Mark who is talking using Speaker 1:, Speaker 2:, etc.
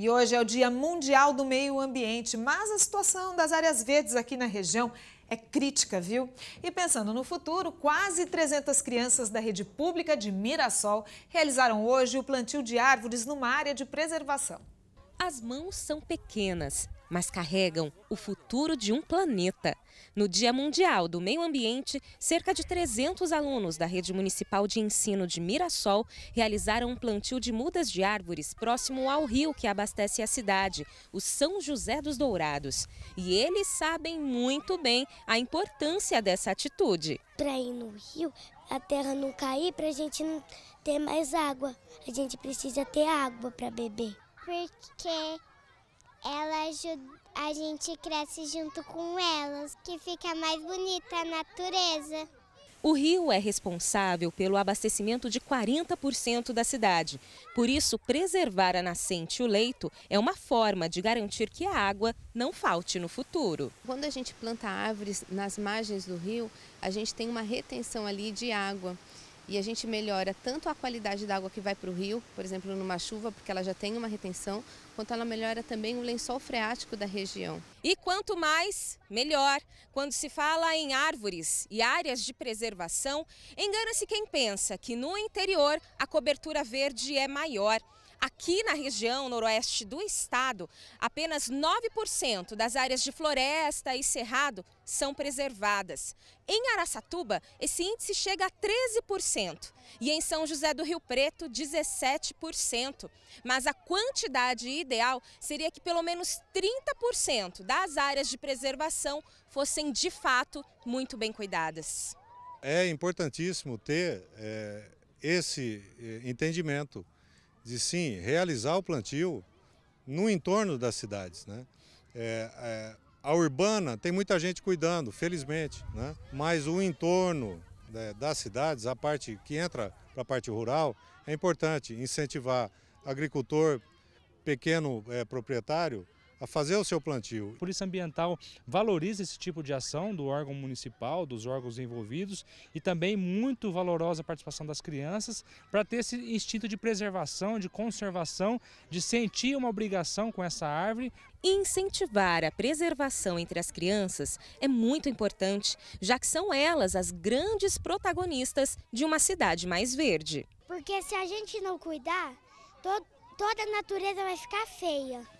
Speaker 1: E hoje é o Dia Mundial do Meio Ambiente, mas a situação das áreas verdes aqui na região é crítica, viu? E pensando no futuro, quase 300 crianças da rede pública de Mirassol realizaram hoje o plantio de árvores numa área de preservação. As mãos são pequenas mas carregam o futuro de um planeta. No Dia Mundial do Meio Ambiente, cerca de 300 alunos da Rede Municipal de Ensino de Mirassol realizaram um plantio de mudas de árvores próximo ao rio que abastece a cidade, o São José dos Dourados. E eles sabem muito bem a importância dessa atitude.
Speaker 2: Para ir no rio, a terra não cair, para a gente não ter mais água. A gente precisa ter água para beber. Porque ela a gente cresce junto com elas,
Speaker 1: que fica mais bonita a natureza. O rio é responsável pelo abastecimento de 40% da cidade. Por isso, preservar a nascente e o leito é uma forma de garantir que a água não falte no futuro. Quando a gente planta árvores nas margens do rio, a gente tem uma retenção ali de água e a gente melhora tanto a qualidade da água que vai para o rio, por exemplo, numa chuva, porque ela já tem uma retenção, quanto ela melhora também o lençol freático da região. E quanto mais, melhor. Quando se fala em árvores e áreas de preservação, engana-se quem pensa que no interior a cobertura verde é maior. Aqui na região noroeste do estado, apenas 9% das áreas de floresta e cerrado são preservadas. Em Araçatuba, esse índice chega a 13% e em São José do Rio Preto, 17%. Mas a quantidade ideal seria que pelo menos 30% das áreas de preservação fossem de fato muito bem cuidadas.
Speaker 2: É importantíssimo ter é, esse eh, entendimento de sim realizar o plantio no entorno das cidades. Né? É, é, a urbana tem muita gente cuidando, felizmente, né? mas o entorno né, das cidades, a parte que entra para a parte rural, é importante incentivar agricultor, pequeno é, proprietário, a fazer o seu plantio. Polícia Ambiental valoriza esse tipo de ação do órgão municipal, dos órgãos envolvidos e também muito valorosa a participação das crianças para ter esse instinto de preservação, de conservação, de sentir uma
Speaker 1: obrigação com essa árvore. Incentivar a preservação entre as crianças é muito importante, já que são elas as grandes protagonistas de uma cidade mais verde.
Speaker 2: Porque se a gente não cuidar, to toda a natureza vai ficar feia.